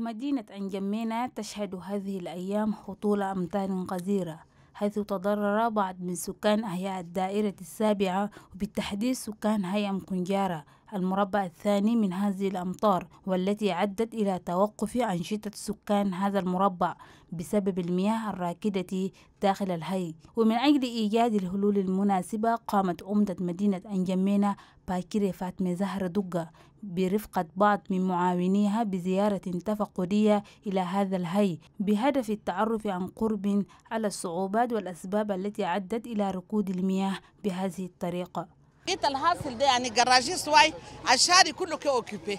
مدينة أنجمينا تشهد هذه الأيام هطول أمطار قذرة حيث تضرر بعض من سكان أحياء الدائرة السابعة وبالتحديد سكان هيام كنجارة المربع الثاني من هذه الأمطار والتي عدت إلى توقف أنشطة سكان هذا المربع بسبب المياه الراكدة داخل الهي ومن أجل إيجاد الحلول المناسبة قامت عمدة مدينة أنجمينة باكرة فاتمة زهر دقة برفقة بعض من معاونيها بزيارة تفقدية إلى هذا الهي بهدف التعرف عن قرب على الصعوبات والأسباب التي عدت إلى ركود المياه بهذه الطريقة انت الحاصل ده يعني جراجيس واي عشاري كله كي اوكيبي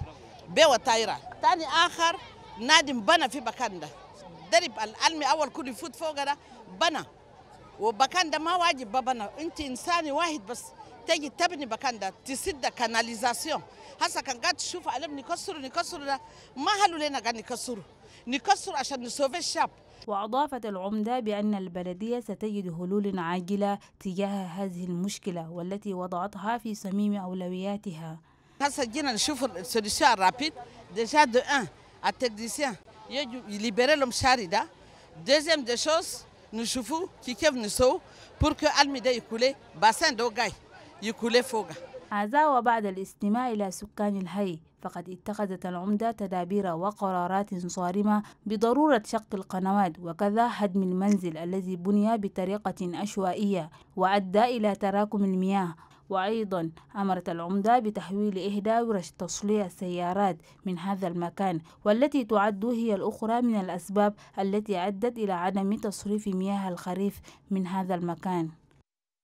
بيوا طايره ثاني اخر نادم بنا في بكان ده درب العلمي اول كله يفوت فوق ده بنا وبكان ده ما واجب ببنى انت انسان واحد بس تجي تبني بكان ده تسد كاناليزاسيون هسا كان قاعد تشوف علم نكسر نكسر ده ما هلو لنا قاعد نكسر نكسر عشان نسوف الشاب وأضافت العمدة بأن البلدية ستجد حلول عاجلة تجاه هذه المشكلة والتي وضعتها في صميم أولوياتها هسه جينا نشوف السوليسيون رابيد ديجا دو ان التكنيسيان يجب يليبيري لهم شاري ده دوزيام دي شوز نشوفوا كي كيف نسو بور كو الميدا يكولي باسان دو غاي يكولي فوقه هذا وبعد الاستماع إلى سكان الهي فقد اتخذت العمدة تدابير وقرارات صارمة بضرورة شق القنوات وكذا هدم المنزل الذي بني بطريقة عشوائية وأدى إلى تراكم المياه وأيضا أمرت العمدة بتحويل إحدى ورش تصليح السيارات من هذا المكان والتي تعد هي الأخرى من الأسباب التي أدت إلى عدم تصريف مياه الخريف من هذا المكان